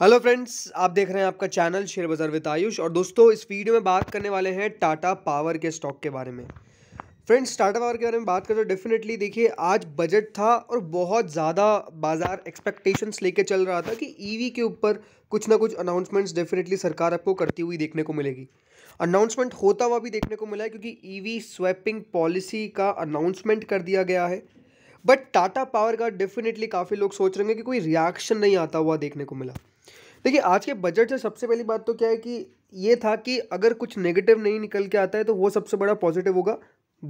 hello friends आप देख रहे हैं आपका channel share Bazaar with Ayush और दोस्तों इस वीडियो में बात करने वाले हैं टाटा पावर के स्टॉक के बारे में फ्रेंड्स टाटा पावर के बारे में बात करें तो डेफिनेटली देखिए आज बजट था और बहुत ज़्यादा बाज़ार एक्सपेक्टेशंस लेके चल रहा था कि ईवी e के ऊपर कुछ ना कुछ अनाउंसमेंट्स डेफिनेटली सरकार आपको करती हुई देखने को मिलेगी अनाउंसमेंट होता हुआ भी देखने को मिला है क्योंकि ई स्वैपिंग पॉलिसी का अनाउंसमेंट कर दिया गया है बट टाटा पावर का डेफिनेटली काफ़ी लोग सोच रहे हैं कि कोई रिएक्शन नहीं आता हुआ देखने को मिला देखिए आज के बजट से सबसे पहली बात तो क्या है कि ये था कि अगर कुछ नेगेटिव नहीं निकल के आता है तो वो सबसे बड़ा पॉजिटिव होगा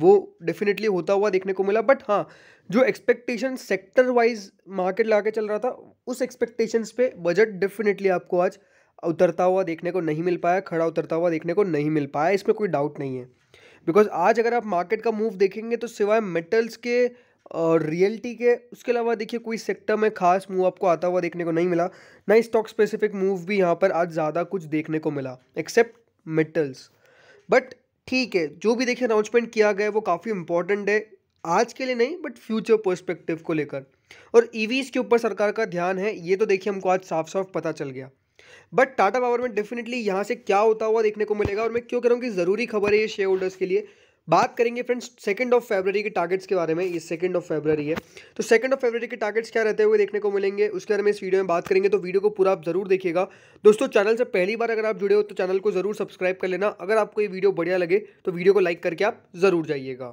वो डेफिनेटली होता हुआ देखने को मिला बट हाँ जो एक्सपेक्टेशन सेक्टर वाइज मार्केट लगा के चल रहा था उस एक्सपेक्टेशंस पे बजट डेफिनेटली आपको आज उतरता हुआ देखने को नहीं मिल पाया खड़ा उतरता हुआ देखने को नहीं मिल पाया इसमें कोई डाउट नहीं है बिकॉज आज अगर आप मार्केट का मूव देखेंगे तो सिवाय मेटल्स के और रियल्टी के उसके अलावा देखिए कोई सेक्टर में खास मूव आपको आता हुआ देखने को नहीं मिला ना स्टॉक स्पेसिफिक मूव भी यहाँ पर आज ज़्यादा कुछ देखने को मिला एक्सेप्ट मेटल्स बट ठीक है जो भी देखिए अनाउंसमेंट किया गया वो काफ़ी इंपॉर्टेंट है आज के लिए नहीं बट फ्यूचर पर्स्पेक्टिव को लेकर और ईवीज़ e के ऊपर सरकार का ध्यान है ये तो देखिए हमको आज साफ साफ पता चल गया बट टाटा पावर में डेफिनेटली यहाँ से क्या होता हुआ देखने को मिलेगा और मैं क्यों कह रहा हूँ कि ज़रूरी खबर है ये शेयर होल्डर्स के लिए बात करेंगे फ्रेंड्स सेकंड ऑफ फेबररी के टारगेट्स के बारे में ये सेकंड ऑफ फेबररी है तो सेकंड ऑफ फेबररी के टारगेट्स क्या रहते हुए देखने को मिलेंगे उसके बारे में इस वीडियो में बात करेंगे तो वीडियो को पूरा आप जरूर देखिएगा दोस्तों चैनल से पहली बार अगर आप जुड़े हो तो चैनल को जरूर सब्सक्राइब कर लेना अगर आपको ये वीडियो बढ़िया लगे तो वीडियो को लाइक करके आप जरूर जाइएगा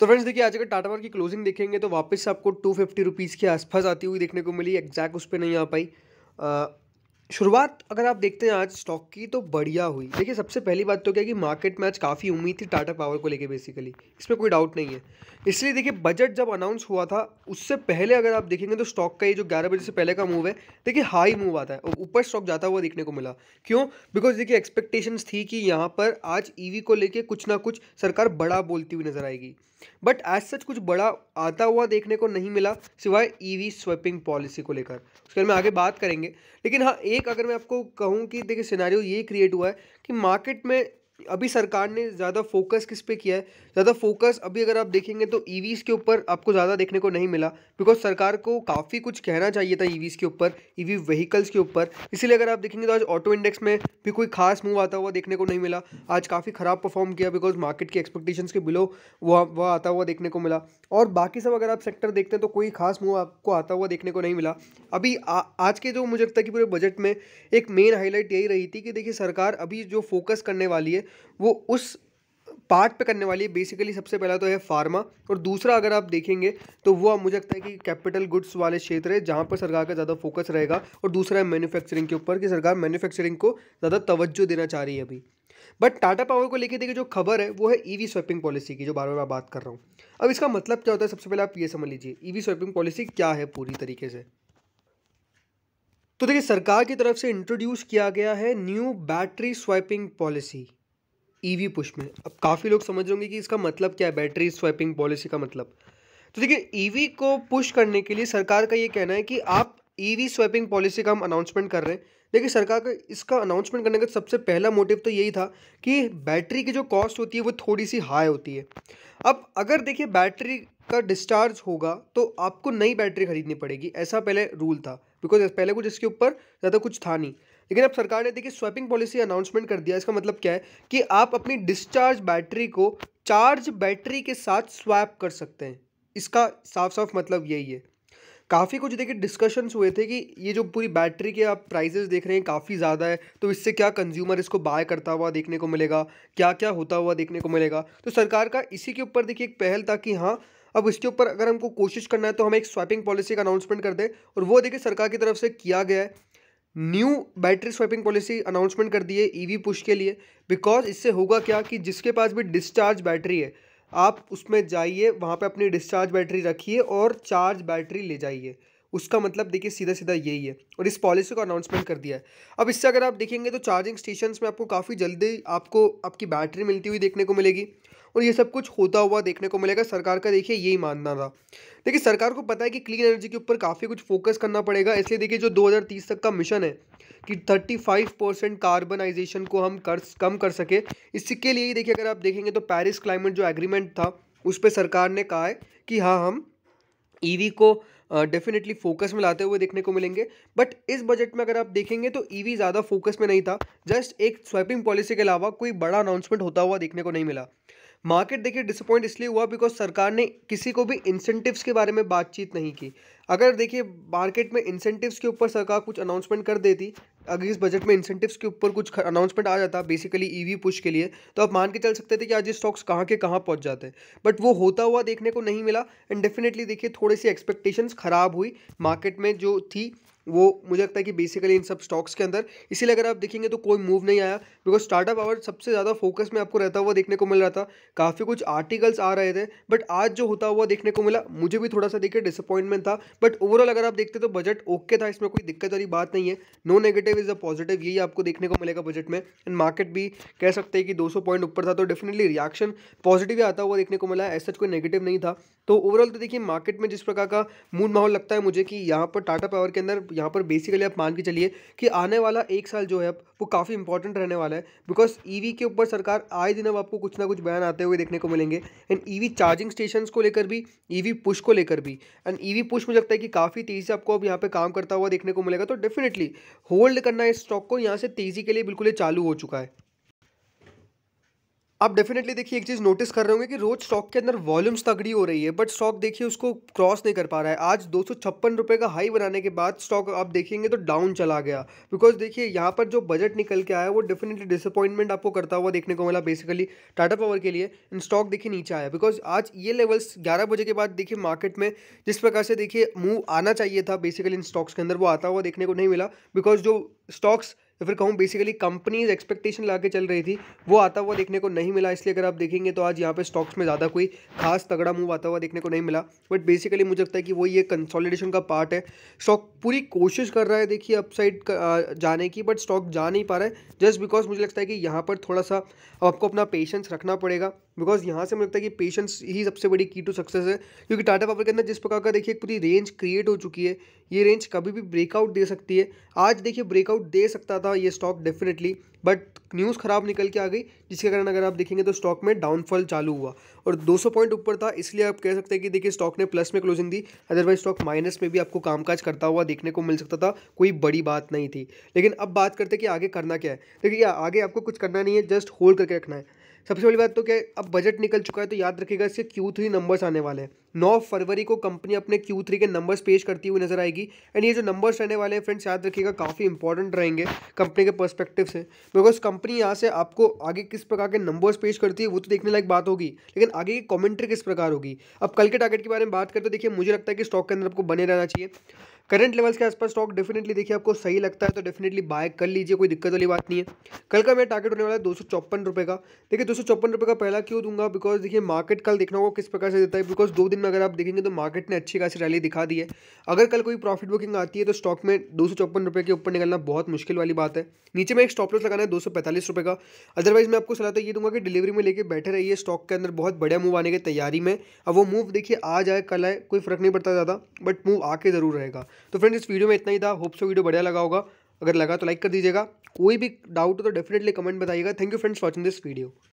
तो फ्रेंड्स देखिए आज अगर टाटा पावर की क्लोजिंग देखेंगे तो वापस आपको टू फिफ्टी रुपीज़ के आसपास आती हुई देखने को मिली एग्जैक्ट उस पर नहीं आ पाई शुरुआत अगर आप देखते हैं आज स्टॉक की तो बढ़िया हुई देखिए सबसे पहली बात तो क्या कि मार्केट में आज काफ़ी उम्मीद थी टाटा पावर को लेके बेसिकली इसमें कोई डाउट नहीं है इसलिए देखिए बजट जब अनाउंस हुआ था उससे पहले अगर आप देखेंगे तो स्टॉक का ये जो ग्यारह बजे से पहले का मूव है देखिए हाई मूव आता है और ऊपर स्टॉक जाता हुआ देखने को मिला क्यों बिकॉज देखिए एक्सपेक्टेशन थी कि यहाँ पर आज ई e को लेकर कुछ ना कुछ सरकार बड़ा बोलती हुई नजर आएगी बट एज सच कुछ बड़ा आता हुआ देखने को नहीं मिला सिवाय ई वी स्वैपिंग पॉलिसी को लेकर उसके बाद में आगे बात करेंगे लेकिन हाँ एक एक अगर मैं आपको कहूँ कि देखिए सिनारियो ये क्रिएट हुआ है कि मार्केट में अभी सरकार ने ज़्यादा फोकस किस पे किया है ज़्यादा फोकस अभी अगर आप देखेंगे तो ईवीज़ e के ऊपर आपको ज़्यादा देखने को नहीं मिला बिकॉज सरकार को काफ़ी कुछ कहना चाहिए था ईवीज़ e के ऊपर ईवी e व्हीकल्स के ऊपर इसीलिए अगर आप देखेंगे तो आज ऑटो इंडेक्स में भी कोई खास मूव आता हुआ देखने को नहीं मिला आज काफ़ी ख़राब परफॉर्म किया बिकॉज मार्केट के एक्सपेक्टेशन के बिलो वह वह आता हुआ देखने को मिला और बाकी सब अगर आप सेक्टर देखते हैं तो कोई खास मूव आपको आता हुआ देखने को नहीं मिला अभी आज के जो मुझे लगता है कि पूरे बजट में एक मेन हाईलाइट यही रही थी कि देखिए सरकार अभी जो फोकस करने वाली है वो उस पार्ट पे करने वाली है बेसिकली सबसे पहला तो है फार्मा और दूसरा अगर आप देखेंगे तो वो अब मुझे लगता है कि कैपिटल गुड्स वाले क्षेत्र है जहाँ पर सरकार का ज़्यादा फोकस रहेगा और दूसरा है मैन्युफैक्चरिंग के ऊपर कि सरकार मैन्युफैक्चरिंग को ज़्यादा तवज्जो देना चाह रही है अभी बट टाटा पावर को लेकर देखिए जो खबर है वो है ईवी स्वैपिंग पॉलिसी की जो बार बार मैं बात कर रहा हूँ अब इसका मतलब क्या होता है सबसे पहले आप ये समझ लीजिए ईवी स्वैपिंग पॉलिसी क्या है पूरी तरीके से तो देखिए सरकार की तरफ से इंट्रोड्यूस किया गया है new battery swapping policy EV e push में अब काफ़ी लोग समझ रहे होंगे कि इसका मतलब क्या है बैटरी स्वैपिंग पॉलिसी का मतलब तो देखिए ईवी e को पुश करने के लिए सरकार का ये कहना है कि आप ईवी स्वैपिंग पॉलिसी का हम अनाउंसमेंट कर रहे हैं देखिए सरकार का इसका अनाउंसमेंट करने का सबसे पहला मोटिव तो यही था कि बैटरी की जो कॉस्ट होती है वो थोड़ी सी हाई होती है अब अगर देखिए बैटरी का डिस्चार्ज होगा तो आपको नई बैटरी खरीदनी पड़ेगी ऐसा पहले रूल था बिकॉज पहले कुछ इसके ऊपर ज़्यादा कुछ था नहीं लेकिन अब सरकार ने देखिए स्वैपिंग पॉलिसी अनाउंसमेंट कर दिया इसका मतलब क्या है कि आप अपनी डिस्चार्ज बैटरी को चार्ज बैटरी के साथ स्वैप कर सकते हैं इसका साफ साफ मतलब यही है काफ़ी कुछ देखिए डिस्कशंस हुए थे कि ये जो पूरी बैटरी के आप प्राइजेस देख रहे हैं काफ़ी ज़्यादा है तो इससे क्या कंज्यूमर इसको बाय करता हुआ देखने को मिलेगा क्या क्या होता हुआ देखने को मिलेगा तो सरकार का इसी के ऊपर देखिए एक पहल था कि हाँ अब इसके ऊपर अगर हमको कोशिश करना है तो हमें एक स्वैपिंग पॉलिसी का अनाउंसमेंट कर दें और वो देखिए सरकार की तरफ से किया गया है new battery swapping policy announcement कर दी है ईवी e पुश के लिए बिकॉज इससे होगा क्या कि जिसके पास भी डिस्चार्ज बैटरी है आप उसमें जाइए वहाँ पे अपनी डिस्चार्ज बैटरी रखिए और चार्ज बैटरी ले जाइए उसका मतलब देखिए सीधा सीधा यही है और इस पॉलिसी को अनाउंसमेंट कर दिया है अब इससे अगर आप देखेंगे तो चार्जिंग स्टेशन में आपको काफ़ी जल्दी आपको आपकी बैटरी मिलती हुई देखने को मिलेगी और ये सब कुछ होता हुआ देखने को मिलेगा सरकार का देखिए यही मानना था देखिए सरकार को पता है कि क्लीन एनर्जी के ऊपर काफ़ी कुछ फोकस करना पड़ेगा इसलिए देखिए जो 2030 तक का मिशन है कि 35 परसेंट कार्बनाइजेशन को हम कर कम कर सके इसके लिए ही देखिए अगर आप देखेंगे तो पेरिस क्लाइमेट जो एग्रीमेंट था उस पर सरकार ने कहा है कि हाँ हम ईवी e को डेफिनेटली फोकस में लाते हुए देखने को मिलेंगे बट इस बजट में अगर आप देखेंगे तो ईवी e ज़्यादा फोकस में नहीं था जस्ट एक स्वैपिंग पॉलिसी के अलावा कोई बड़ा अनाउंसमेंट होता हुआ देखने को नहीं मिला मार्केट देखिए डिसअपॉइंट इसलिए हुआ बिकॉज सरकार ने किसी को भी इंसेंटिव्स के बारे में बातचीत नहीं की अगर देखिए मार्केट में इंसेंटिव्स के ऊपर सरकार कुछ अनाउंसमेंट कर देती अगर इस बजट में इंसेंटिव्स के ऊपर कुछ अनाउंसमेंट आ जाता बेसिकली ईवी पुश के लिए तो आप मान के चल सकते थे कि आज ये स्टॉक्स कहाँ के कहाँ पहुँच जाते बट वो होता हुआ देखने को नहीं मिला एंड डेफिनेटली देखिए थोड़ी सी एक्सपेक्टेशंस ख़राब हुई मार्केट में जो थी वो मुझे लगता है कि बेसिकली इन सब स्टॉक्स के अंदर इसीलिए अगर आप देखेंगे तो कोई मूव नहीं आया बिकॉज स्टार्टअप आवर सबसे ज़्यादा फोकस में आपको रहता हुआ देखने को मिल रहा था काफ़ी कुछ आर्टिकल्स आ रहे थे बट आज जो होता हुआ देखने को मिला मुझे भी थोड़ा सा देखिए डिसअपॉइंटमेंट था बट ओवरऑल अगर आप देखते तो बजट ओके था इसमें कोई दिक्कत वाली बात नहीं है no negative is a positive यही आपको देखने को मिलेगा बजट में एंड मार्केट भी कह सकते हैं कि दो पॉइंट ऊपर था तो डेफिनेटली रिएक्शन पॉजिटिव ही आता हुआ देखने को मिला ऐसा कोई नेगेटिव नहीं था तो ओवरऑल तो देखिए मार्केट में जिस प्रकार का मूड माहौल लगता है मुझे कि यहाँ पर टाटा पावर के अंदर यहाँ पर बेसिकली आप मान के चलिए कि आने वाला एक साल जो है वो काफ़ी इंपॉर्टेंट रहने वाला है बिकॉज ईवी e के ऊपर सरकार आए दिन अब आपको कुछ ना कुछ बयान आते हुए देखने को मिलेंगे एंड ईवी चार्जिंग स्टेशन को लेकर भी ईवी e पुश को लेकर भी एंड ईवी पुश मुझे लगता है कि काफ़ी तेज़ी से आपको अब यहाँ पर काम करता हुआ देखने को मिलेगा तो डेफिनेटली होल्ड करना इस स्टॉक को यहाँ से तेज़ी के लिए बिल्कुल ही चालू हो चुका है आप डेफिनेटली देखिए एक चीज़ नोटिस कर रहे होंगे कि रोज स्टॉक के अंदर वॉल्यूम्स तगड़ी हो रही है बट स्टॉक देखिए उसको क्रॉस नहीं कर पा रहा है आज दो सौ का हाई बनाने के बाद स्टॉक आप देखेंगे तो डाउन चला गया बिकॉज देखिए यहाँ पर जो बजट निकल के आया वो डेफिनेटली डिसअपॉइंटमेंट आपको करता हुआ देखने को मिला बेसिकली टाटा पावर के लिए इन स्टॉक देखिए नीचे आया बिकॉज आज ये लेवल्स ग्यारह बजे के बाद देखिए मार्केट में जिस प्रकार से देखिए मूव आना चाहिए था बेसिकली इन स्टॉक्स के अंदर वो आता हुआ देखने को नहीं मिला बिकॉज जो स्टॉक्स तो फिर कहूँ बेसिकली कंपनीज एक्सपेक्टेशन ला के चल रही थी वो आता हुआ देखने को नहीं मिला इसलिए अगर आप देखेंगे तो आज यहाँ पे स्टॉक्स में ज़्यादा कोई खास तगड़ा मूव आता हुआ देखने को नहीं मिला बट बेसिकली मुझे लगता है कि वो ये कंसोलिडेशन का पार्ट है स्टॉक पूरी कोशिश कर रहा है देखिए अपसाइड जाने की बट स्टॉक जा नहीं पा रहा है जस्ट बिकॉज मुझे लगता है कि यहाँ पर थोड़ा सा आपको अपना पेशेंस रखना पड़ेगा बिकॉज यहाँ से मुझे लगता है कि पेशेंस ही सबसे बड़ी की टू सक्सेस है क्योंकि टाटा पावर के अंदर जिस प्रकार का देखिए पूरी रेंज क्रिएट हो चुकी है ये रेंज कभी भी ब्रेकआउट दे सकती है आज देखिए ब्रेकआउट दे सकता था था ये स्टॉक डेफिनेटली बट न्यूज़ ख़राब निकल के आ गई जिसके कारण अगर आप देखेंगे तो स्टॉक में डाउनफॉल चालू हुआ और 200 पॉइंट ऊपर था इसलिए आप कह सकते हैं कि देखिए स्टॉक ने प्लस में क्लोजिंग दी अदरवाइज स्टॉक माइनस में भी आपको कामकाज करता हुआ देखने को मिल सकता था कोई बड़ी बात नहीं थी लेकिन अब बात करते कि आगे करना क्या है देखिए आगे आपको कुछ करना नहीं है जस्ट होल्ड करके रखना है सबसे पहली बात तो क्या अब बजट निकल चुका है तो याद रखिएगा इसके क्यू थ्री नंबर्स आने वाले हैं नौ फरवरी को कंपनी अपने क्यू थ्री के नंबर्स पेश करती हुई नजर आएगी एंड ये जो नंबर्स रहने वाले हैं फ्रेंड्स याद रखिएगा काफ़ी इंपॉर्टेंट रहेंगे कंपनी के पर्सपेक्टिव से बिकॉज कंपनी यहाँ से आपको आगे किस प्रकार के नंबर्स पेश करती है वो तो देखने लायक बात होगी लेकिन आगे की कॉमेंट्री किस प्रकार होगी अब कल के टारगेट के बारे में बात करते तो देखिए मुझे लगता है कि स्टॉक के अंदर आपको बने रहना चाहिए करंट लेवल्स के आसपास स्टॉक डेफिनेटली देखिए आपको सही लगता है तो डेफिनेटली बाय कर लीजिए कोई दिक्कत वाली बात नहीं है कल का मेरा टारगेट होने वाला है दो सौ चौपन रुपये का देखिए दो सौ रुपये का पहला क्यों दूंगा बिकॉज देखिए मार्केट कल देखना होगा किस प्रकार से देता है बिकॉज दो दिन में अगर आप देखेंगे तो मार्केट ने अच्छी खासी रैली दिखा दी है अगर कल कोई प्रॉफिट बुकिंग आती है तो स्टॉक में दो सौ चौपन रुपये के ऊपर निकलना बहुत मुश्किल वाली बात है नीचे में एक स्टॉप लॉस लगाना है दो सौ पैंतालीस रुपये का अदरवाइज मैं आपको सलाह तो ये दूंगा कि डिलीवरी में लेके बैठे रहिए स्टॉक के अंदर बहुत बढ़िया मूव आने की तैयारी में अब वो मूव देखिए आज आए कल आए कोई फर्क नहीं पड़ता ज़्यादा बट मूव आके ज़रूर रहेगा तो फ्रेंड्स इस वीडियो में इतना ही था होप सो वीडियो बढ़िया लगा होगा अगर लगा तो लाइक कर दीजिएगा कोई भी डाउट हो तो डेफिनेटली कमेंट बताइएगा thank you friends watching this video